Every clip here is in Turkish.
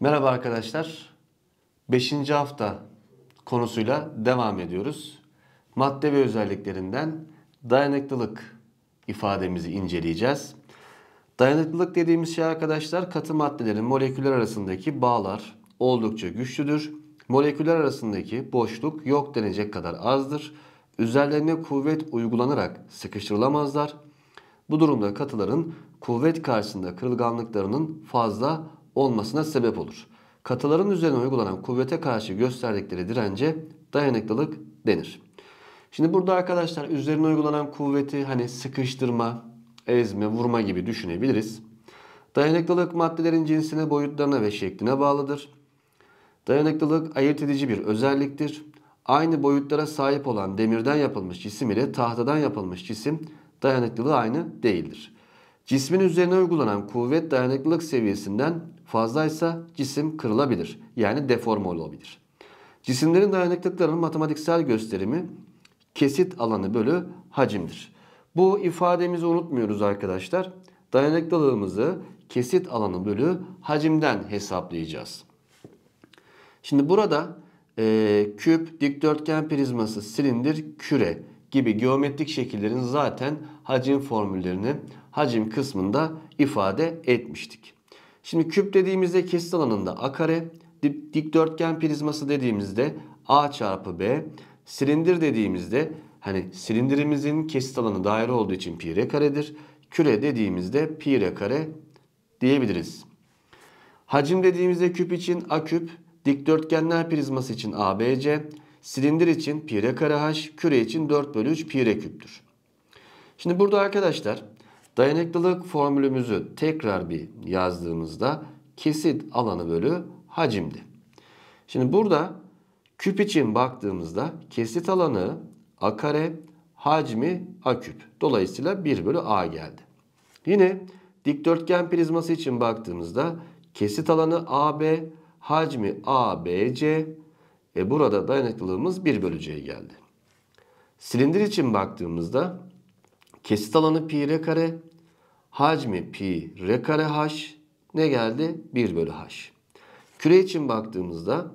Merhaba arkadaşlar. beşinci hafta konusuyla devam ediyoruz. Madde ve özelliklerinden dayanıklılık ifademizi inceleyeceğiz. Dayanıklılık dediğimiz şey arkadaşlar katı maddelerin moleküller arasındaki bağlar oldukça güçlüdür. Moleküller arasındaki boşluk yok denecek kadar azdır. Üzerlerine kuvvet uygulanarak sıkıştırılamazlar. Bu durumda katıların kuvvet karşısında kırılganlıklarının fazla olmasına sebep olur. Katıların üzerine uygulanan kuvvete karşı gösterdikleri dirence dayanıklılık denir. Şimdi burada arkadaşlar üzerine uygulanan kuvveti hani sıkıştırma, ezme, vurma gibi düşünebiliriz. Dayanıklılık maddelerin cinsine, boyutlarına ve şekline bağlıdır. Dayanıklılık ayırt edici bir özelliktir. Aynı boyutlara sahip olan demirden yapılmış cisim ile tahtadan yapılmış cisim dayanıklılığı aynı değildir. Cismin üzerine uygulanan kuvvet dayanıklılık seviyesinden fazlaysa cisim kırılabilir. Yani deform olabilir. Cisimlerin dayanıklılıklarının matematiksel gösterimi kesit alanı bölü hacimdir. Bu ifademizi unutmuyoruz arkadaşlar. Dayanıklılığımızı kesit alanı bölü hacimden hesaplayacağız. Şimdi burada e, küp, dikdörtgen prizması, silindir, küre gibi geometrik şekillerin zaten hacim formüllerini hacim kısmında ifade etmiştik. Şimdi küp dediğimizde kesit alanında a kare, dikdörtgen prizması dediğimizde a çarpı b, silindir dediğimizde hani silindirimizin kesit alanı daire olduğu için pi r karedir. Küre dediğimizde pi r kare diyebiliriz. Hacim dediğimizde küp için a küp, dikdörtgenler prizması için abc, silindir için pi r kare h, küre için 4 bölü 3 pi r küptür. Şimdi burada arkadaşlar Dayanıklılık formülümüzü tekrar bir yazdığımızda kesit alanı bölü hacimdi. Şimdi burada küp için baktığımızda kesit alanı a kare hacmi a küp. Dolayısıyla 1 bölü a geldi. Yine dikdörtgen prizması için baktığımızda kesit alanı AB, hacmi ABC. E burada dayanıklılığımız 1 bölü c geldi. Silindir için baktığımızda kesit alanı pi r kare hacmi pi r kare h ne geldi? 1 bölü h. Küre için baktığımızda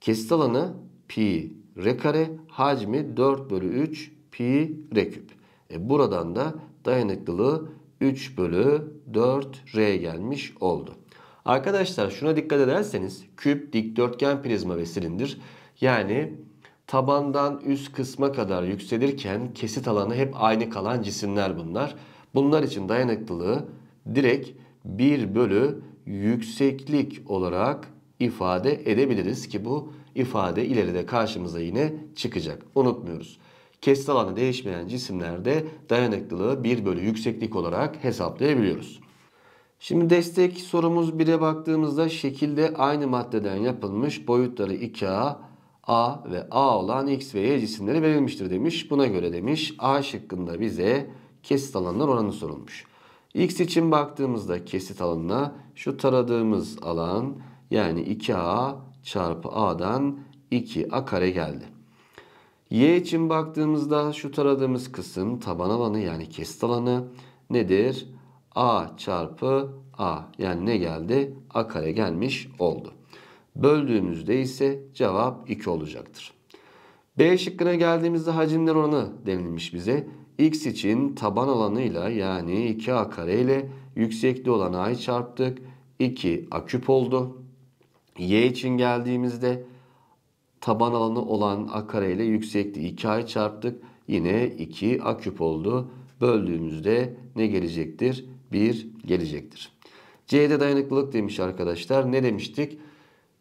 kesit alanı pi r kare hacmi 4 bölü 3 pi r küp. E buradan da dayanıklılığı 3 bölü 4 r gelmiş oldu. Arkadaşlar şuna dikkat ederseniz küp, dikdörtgen, prizma ve silindir yani tabandan üst kısma kadar yükselirken kesit alanı hep aynı kalan cisimler bunlar. Bunlar için dayanıklılığı direkt 1 bölü yükseklik olarak ifade edebiliriz ki bu ifade ileride karşımıza yine çıkacak. Unutmuyoruz. Kesit alanı değişmeyen cisimlerde dayanıklılığı 1 bölü yükseklik olarak hesaplayabiliyoruz. Şimdi destek sorumuz 1'e baktığımızda şekilde aynı maddeden yapılmış boyutları 2A, A ve A olan X ve Y cisimleri verilmiştir demiş. Buna göre demiş A şıkkında bize kesit alanlar oranı sorulmuş. X için baktığımızda kesit alanına şu taradığımız alan yani 2A çarpı A'dan 2A kare geldi. Y için baktığımızda şu taradığımız kısım taban alanı yani kesit alanı nedir? A çarpı A yani ne geldi? A kare gelmiş oldu. Böldüğümüzde ise cevap 2 olacaktır. B şıkkına geldiğimizde hacimler oranı denilmiş bize x için taban alanıyla yani 2a kare ile yüksekliği olan a'yı çarptık. 2 a küp oldu. y için geldiğimizde taban alanı olan a kare ile yüksekliği 2a'yı çarptık. Yine 2 a küp oldu. Böldüğümüzde ne gelecektir? 1 gelecektir. C'de dayanıklılık demiş arkadaşlar. Ne demiştik?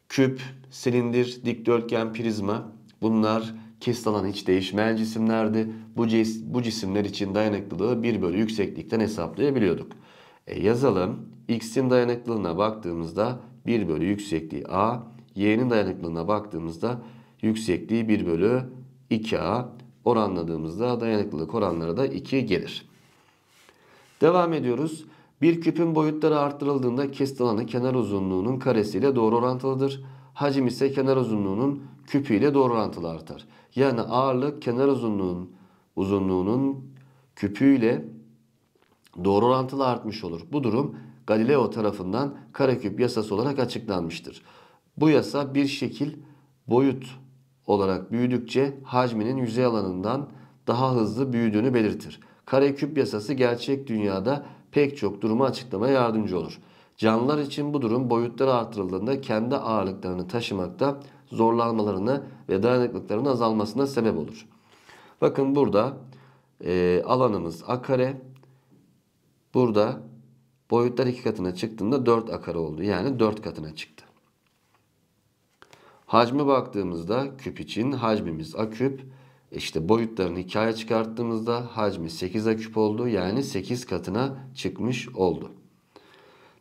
Küp, silindir, dikdörtgen, prizma bunlar Kist alanı hiç değişmeyen cisimlerdi. Bu, cis, bu cisimler için dayanıklılığı 1 bölü yükseklikten hesaplayabiliyorduk. E yazalım. X'in dayanıklılığına baktığımızda 1 bölü yüksekliği A. Y'nin dayanıklılığına baktığımızda yüksekliği 1 bölü 2A. Oranladığımızda dayanıklılık oranları da 2 gelir. Devam ediyoruz. Bir küpün boyutları arttırıldığında kest alanı kenar uzunluğunun karesiyle doğru orantılıdır. Hacim ise kenar uzunluğunun küpüyle doğru orantılı artar. Yani ağırlık kenar uzunluğun uzunluğunun küpüyle doğru orantılı artmış olur. Bu durum Galileo tarafından kareküp yasası olarak açıklanmıştır. Bu yasa bir şekil boyut olarak büyüdükçe hacminin yüzey alanından daha hızlı büyüdüğünü belirtir. Kareküp yasası gerçek dünyada pek çok durumu açıklamaya yardımcı olur. Canlılar için bu durum boyutları artırıldığında kendi ağırlıklarını taşımakta zorlanmalarına ve dayanıklılıklarının azalmasına sebep olur. Bakın burada e, alanımız a kare. Burada boyutlar iki katına çıktığında 4 a kare oldu. Yani 4 katına çıktı. Hacme baktığımızda küp için hacmimiz a küp. E işte boyutlarını hikaye çıkarttığımızda hacmi 8 a küp oldu. Yani 8 katına çıkmış oldu.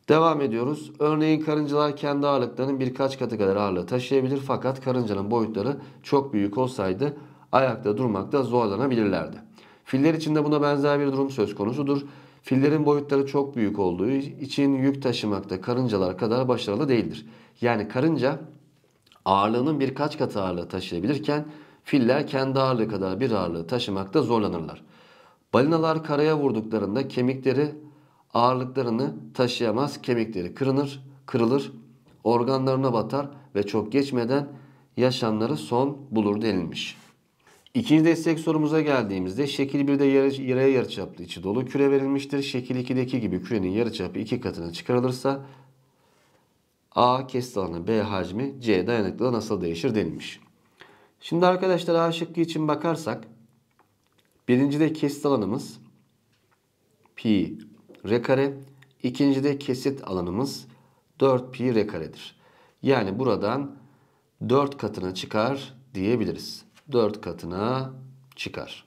Devam ediyoruz. Örneğin karıncalar kendi ağırlıklarının birkaç katı kadar ağırlığı taşıyabilir fakat karıncanın boyutları çok büyük olsaydı ayakta durmakta zorlanabilirlerdi. Filler için de buna benzer bir durum söz konusudur. Fillerin boyutları çok büyük olduğu için yük taşımakta karıncalar kadar başarılı değildir. Yani karınca ağırlığının birkaç katı ağırlığı taşıyabilirken filler kendi ağırlığı kadar bir ağırlığı taşımakta zorlanırlar. Balinalar karaya vurduklarında kemikleri ağırlıklarını taşıyamaz, kemikleri kırılır, kırılır, organlarına batar ve çok geçmeden yaşamları son bulur denilmiş. İkinci destek sorumuza geldiğimizde şekil 1'de yarı, yaraya yarıçaplı içi dolu küre verilmiştir. Şekil 2'deki gibi kürenin yarıçapı iki katına çıkarılırsa A kesit alanı, B hacmi, C dayanıklılığı nasıl değişir denilmiş. Şimdi arkadaşlar A şıkkı için bakarsak birinci de kesit alanımız pi r kare. İkincide kesit alanımız 4 pi r karedir. Yani buradan 4 katına çıkar diyebiliriz. 4 katına çıkar.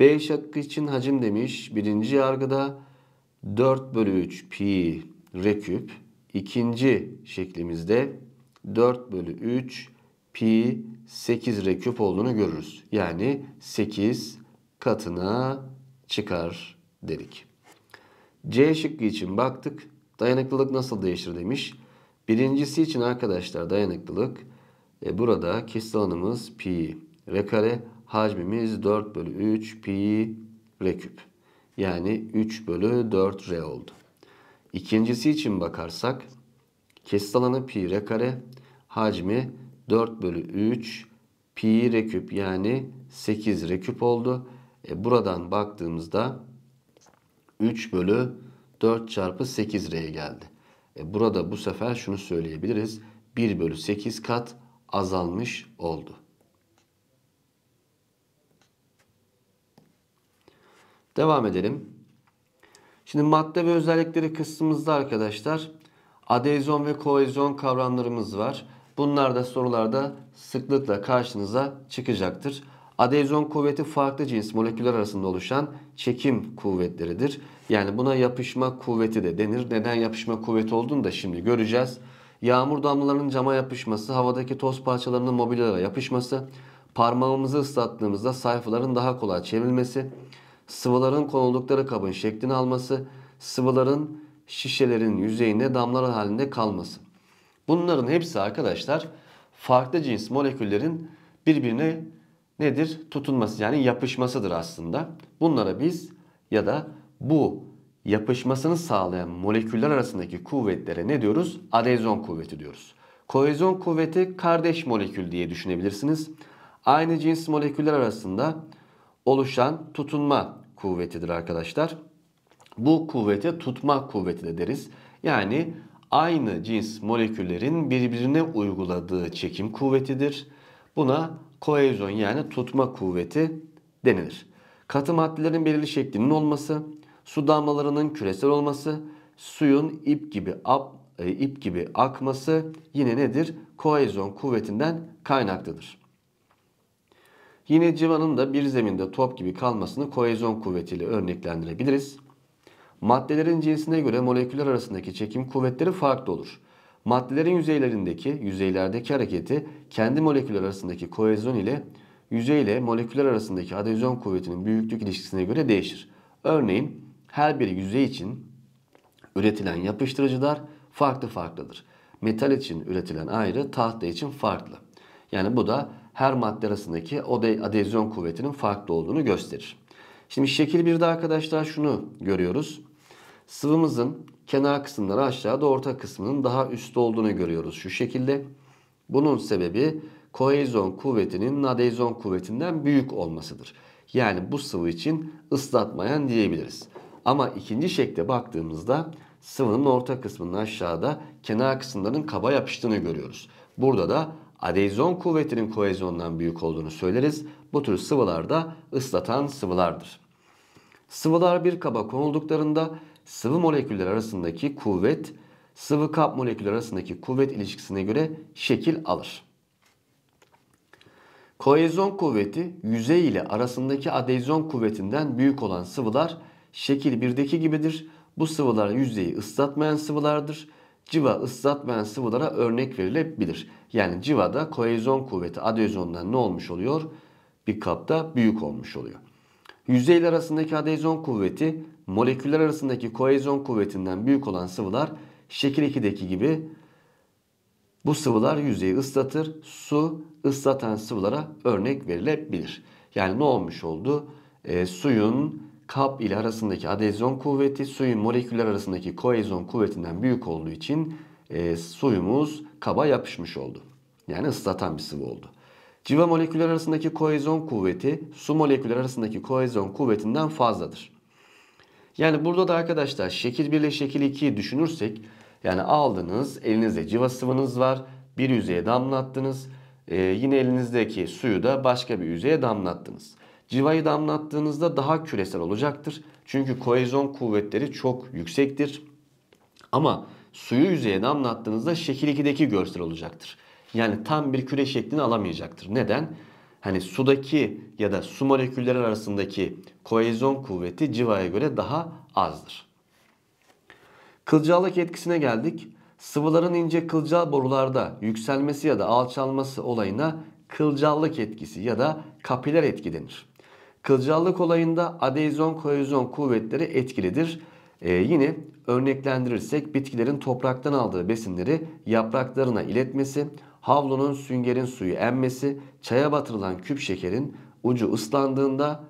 B şıkkı için hacim demiş. Birinci yargıda 4 bölü 3 pi r küp. İkinci şeklimizde 4 bölü 3 pi 8 r küp olduğunu görürüz. Yani 8 katına çıkar dedik. C şıkkı için baktık. Dayanıklılık nasıl değişir demiş. Birincisi için arkadaşlar dayanıklılık e, burada kesit alanımız pi r kare hacmimiz 4 bölü 3 pi r küp. Yani 3 bölü 4 r oldu. İkincisi için bakarsak kesit alanı pi r kare hacmi 4 bölü 3 pi r küp yani 8 r küp oldu. E, buradan baktığımızda 3 bölü 4 çarpı 8R geldi. E burada bu sefer şunu söyleyebiliriz. 1 bölü 8 kat azalmış oldu. Devam edelim. Şimdi madde ve özellikleri kısmımızda arkadaşlar adezyon ve koezyon kavramlarımız var. Bunlar da sorularda sıklıkla karşınıza çıkacaktır. Adezyon kuvveti farklı cins moleküller arasında oluşan çekim kuvvetleridir. Yani buna yapışma kuvveti de denir. Neden yapışma kuvveti olduğunu da şimdi göreceğiz. Yağmur damlalarının cama yapışması, havadaki toz parçalarının mobilyalara yapışması, parmağımızı ıslattığımızda sayfaların daha kolay çevrilmesi, sıvıların konuldukları kabın şeklini alması, sıvıların şişelerin yüzeyinde damlar halinde kalması. Bunların hepsi arkadaşlar farklı cins moleküllerin birbirine nedir? Tutunması yani yapışmasıdır aslında. Bunlara biz ya da bu yapışmasını sağlayan moleküller arasındaki kuvvetlere ne diyoruz? Adezyon kuvveti diyoruz. Kohezyon kuvveti kardeş molekül diye düşünebilirsiniz. Aynı cins moleküller arasında oluşan tutunma kuvvetidir arkadaşlar. Bu kuvvete tutma kuvveti de deriz. Yani aynı cins moleküllerin birbirine uyguladığı çekim kuvvetidir. Buna koezyon yani tutma kuvveti denilir. Katı maddelerin belirli şeklinin olması, su damlalarının küresel olması, suyun ip gibi ap, e, ip gibi akması yine nedir? Koezyon kuvvetinden kaynaklıdır. Yine civanın da bir zeminde top gibi kalmasını koezyon kuvvetiyle örneklendirebiliriz. Maddelerin cinsine göre moleküller arasındaki çekim kuvvetleri farklı olur. Maddelerin yüzeylerindeki yüzeylerdeki hareketi kendi moleküller arasındaki kohezyon ile yüzey ile moleküller arasındaki adezyon kuvvetinin büyüklük ilişkisine göre değişir. Örneğin her bir yüzey için üretilen yapıştırıcılar farklı farklıdır. Metal için üretilen ayrı, tahta için farklı. Yani bu da her madde arasındaki adezyon kuvvetinin farklı olduğunu gösterir. Şimdi şekil 1'de arkadaşlar şunu görüyoruz. Sıvımızın kenar kısımları aşağıda orta kısmının daha üstte olduğunu görüyoruz şu şekilde. Bunun sebebi kohezon kuvvetinin nadezon kuvvetinden büyük olmasıdır. Yani bu sıvı için ıslatmayan diyebiliriz. Ama ikinci şekle baktığımızda sıvının orta kısmının aşağıda kenar kısımlarının kaba yapıştığını görüyoruz. Burada da adezon kuvvetinin kohezyondan büyük olduğunu söyleriz. Bu tür sıvılar da ıslatan sıvılardır. Sıvılar bir kaba konulduklarında sıvı moleküller arasındaki kuvvet sıvı kap moleküller arasındaki kuvvet ilişkisine göre şekil alır. Koezyon kuvveti yüzey ile arasındaki adezyon kuvvetinden büyük olan sıvılar şekil 1'deki gibidir. Bu sıvılar yüzeyi ıslatmayan sıvılardır. Civa ıslatmayan sıvılara örnek verilebilir. Yani civada koezyon kuvveti adezyondan ne olmuş oluyor? Bir kapta büyük olmuş oluyor. Yüzeyler arasındaki adezyon kuvveti moleküller arasındaki koezyon kuvvetinden büyük olan sıvılar şekil 2'deki gibi bu sıvılar yüzeyi ıslatır. Su ıslatan sıvılara örnek verilebilir. Yani ne olmuş oldu? E, suyun kap ile arasındaki adezyon kuvveti suyun moleküller arasındaki koezyon kuvvetinden büyük olduğu için e, suyumuz kaba yapışmış oldu. Yani ıslatan bir sıvı oldu. Civa moleküller arasındaki koezon kuvveti su moleküller arasındaki koezon kuvvetinden fazladır. Yani burada da arkadaşlar şekil 1 ile şekil 2'yi düşünürsek yani aldınız elinizde civa sıvınız var bir yüzeye damlattınız e, yine elinizdeki suyu da başka bir yüzeye damlattınız. Civayı damlattığınızda daha küresel olacaktır. Çünkü koezon kuvvetleri çok yüksektir. Ama suyu yüzeye damlattığınızda şekil 2'deki görsel olacaktır. Yani tam bir küre şeklini alamayacaktır. Neden? Hani sudaki ya da su molekülleri arasındaki koezyon kuvveti civaya göre daha azdır. Kılcallık etkisine geldik. Sıvıların ince kılcal borularda yükselmesi ya da alçalması olayına kılcallık etkisi ya da kapiler etki denir. Kılcallık olayında adezyon koezyon kuvvetleri etkilidir. Ee, yine örneklendirirsek bitkilerin topraktan aldığı besinleri yapraklarına iletmesi, havlunun süngerin suyu emmesi, çaya batırılan küp şekerin ucu ıslandığında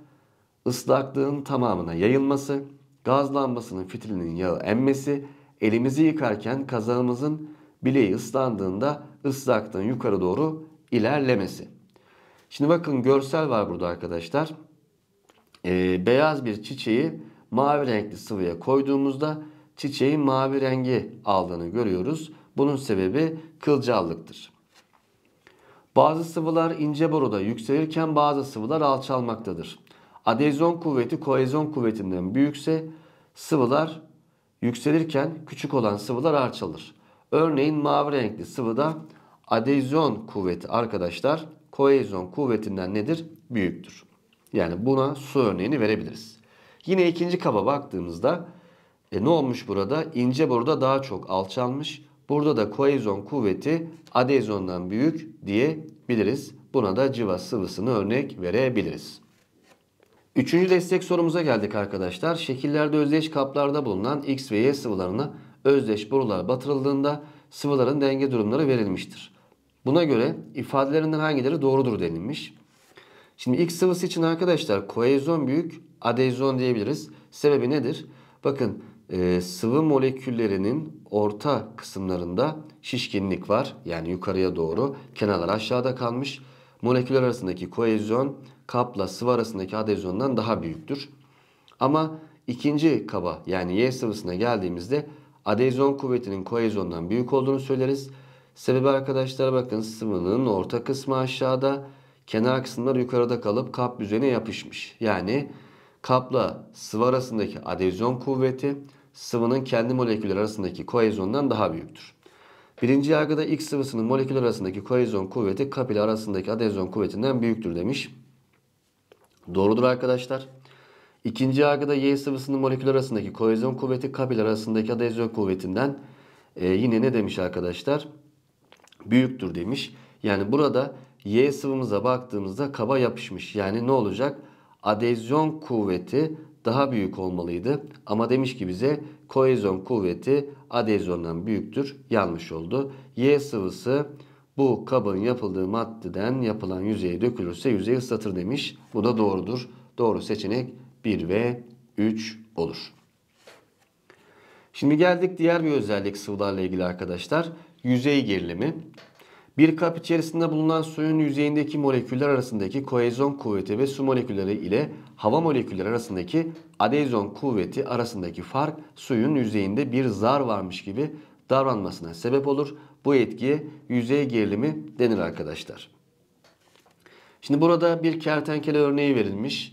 ıslaklığın tamamına yayılması, gaz lambasının fitilinin yağı emmesi, elimizi yıkarken kazağımızın bileği ıslandığında ıslaklığın yukarı doğru ilerlemesi. Şimdi bakın görsel var burada arkadaşlar. Ee, beyaz bir çiçeği mavi renkli sıvıya koyduğumuzda çiçeğin mavi rengi aldığını görüyoruz. Bunun sebebi kılcallıktır. Bazı sıvılar ince boruda yükselirken bazı sıvılar alçalmaktadır. Adezyon kuvveti koezyon kuvvetinden büyükse sıvılar yükselirken küçük olan sıvılar alçalır. Örneğin mavi renkli sıvıda adezyon kuvveti arkadaşlar koezyon kuvvetinden nedir? Büyüktür. Yani buna su örneğini verebiliriz. Yine ikinci kaba baktığımızda e, ne olmuş burada? İnce boruda daha çok alçalmış. Burada da koezon kuvveti adezondan büyük diyebiliriz. Buna da civa sıvısını örnek verebiliriz. Üçüncü destek sorumuza geldik arkadaşlar. Şekillerde özdeş kaplarda bulunan X ve Y sıvılarına özdeş borular batırıldığında sıvıların denge durumları verilmiştir. Buna göre ifadelerinden hangileri doğrudur denilmiş. Şimdi X sıvısı için arkadaşlar koezon büyük, adezon diyebiliriz. Sebebi nedir? Bakın e, sıvı moleküllerinin orta kısımlarında şişkinlik var. Yani yukarıya doğru kenarlar aşağıda kalmış. Moleküller arasındaki koezyon kapla sıvı arasındaki adezyondan daha büyüktür. Ama ikinci kaba yani Y sıvısına geldiğimizde adezyon kuvvetinin koezyondan büyük olduğunu söyleriz. Sebebi arkadaşlar bakın sıvının orta kısmı aşağıda, kenar kısımlar yukarıda kalıp kap düzene yapışmış. Yani kapla sıvı arasındaki adezyon kuvveti sıvının kendi moleküller arasındaki koezyondan daha büyüktür. Birinci yargıda X sıvısının moleküller arasındaki koezyon kuvveti kapil arasındaki adezyon kuvvetinden büyüktür demiş. Doğrudur arkadaşlar. İkinci yargıda Y sıvısının moleküller arasındaki koezyon kuvveti kapil arasındaki adezyon kuvvetinden e, yine ne demiş arkadaşlar? Büyüktür demiş. Yani burada Y sıvımıza baktığımızda kaba yapışmış. Yani ne olacak? Adezyon kuvveti daha büyük olmalıydı ama demiş ki bize koezyon kuvveti adezyondan büyüktür. Yanlış oldu. Y sıvısı bu kabın yapıldığı maddeden yapılan yüzeye dökülürse yüzeyi ıslatır demiş. Bu da doğrudur. Doğru seçenek 1 ve 3 olur. Şimdi geldik diğer bir özellik sıvılarla ilgili arkadaşlar. Yüzey gerilimi. Bir kap içerisinde bulunan suyun yüzeyindeki moleküller arasındaki koezon kuvveti ve su molekülleri ile hava molekülleri arasındaki adezon kuvveti arasındaki fark suyun yüzeyinde bir zar varmış gibi davranmasına sebep olur. Bu etkiye yüzey gerilimi denir arkadaşlar. Şimdi burada bir kertenkele örneği verilmiş.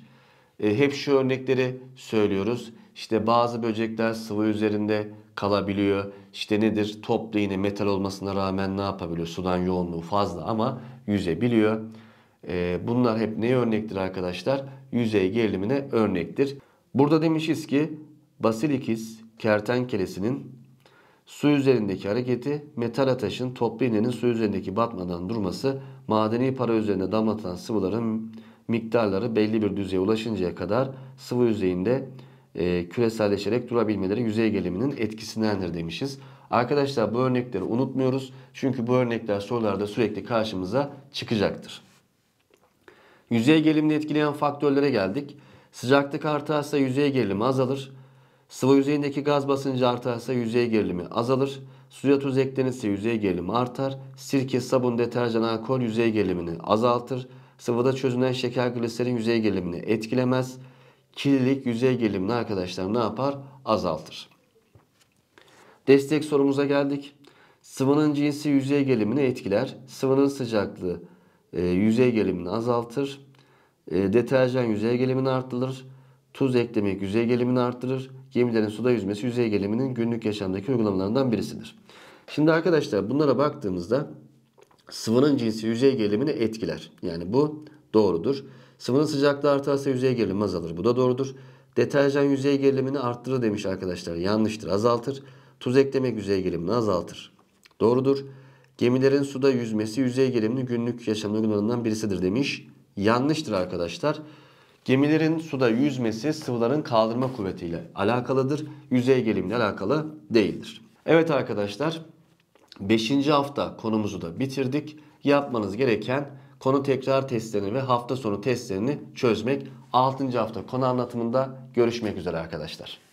E, hep şu örnekleri söylüyoruz. İşte bazı böcekler sıvı üzerinde kalabiliyor. İşte nedir? Toplu yine metal olmasına rağmen ne yapabiliyor? Sudan yoğunluğu fazla ama yüzebiliyor. Ee, bunlar hep neye örnektir arkadaşlar? Yüzey gerilimine örnektir. Burada demişiz ki Basilikis kertenkelesinin su üzerindeki hareketi metal ataşın toplu iğnenin su üzerindeki batmadan durması madeni para üzerinde damlatılan sıvıların miktarları belli bir düzeye ulaşıncaya kadar sıvı yüzeyinde e, küreselleşerek durabilmeleri yüzey geliminin etkisindendir demişiz. Arkadaşlar bu örnekleri unutmuyoruz. Çünkü bu örnekler sorularda sürekli karşımıza çıkacaktır. Yüzey gelimini etkileyen faktörlere geldik. Sıcaklık artarsa yüzey gerilimi azalır. Sıvı yüzeyindeki gaz basıncı artarsa yüzey gerilimi azalır. Suya tuz eklenirse yüzey gerilimi artar. Sirke, sabun, deterjan, alkol yüzey gerilimini azaltır. Sıvıda çözünen şeker gliserin yüzey gerilimini etkilemez kirlilik yüzeye gerilimini arkadaşlar ne yapar? Azaltır. Destek sorumuza geldik. Sıvının cinsi yüzeye gerilimini etkiler. Sıvının sıcaklığı e, yüzey gerilimini azaltır. E, deterjan yüzeye gerilimini arttırır. Tuz eklemek yüzeye gerilimini arttırır. Gemilerin suda yüzmesi yüzeye geliminin günlük yaşamdaki uygulamalarından birisidir. Şimdi arkadaşlar bunlara baktığımızda sıvının cinsi yüzeye gerilimini etkiler. Yani bu doğrudur. Sıvının sıcaklığı artarsa yüzey gerilimi azalır. Bu da doğrudur. Deterjan yüzey gerilimini arttırır demiş arkadaşlar. Yanlıştır. Azaltır. Tuz eklemek yüzey gerilimini azaltır. Doğrudur. Gemilerin suda yüzmesi yüzey gerilimini günlük yaşamın uygularından birisidir demiş. Yanlıştır arkadaşlar. Gemilerin suda yüzmesi sıvıların kaldırma kuvvetiyle alakalıdır. Yüzey gerilimle alakalı değildir. Evet arkadaşlar 5. hafta konumuzu da bitirdik. Yapmanız gereken konu tekrar testlerini ve hafta sonu testlerini çözmek 6. hafta konu anlatımında görüşmek üzere arkadaşlar.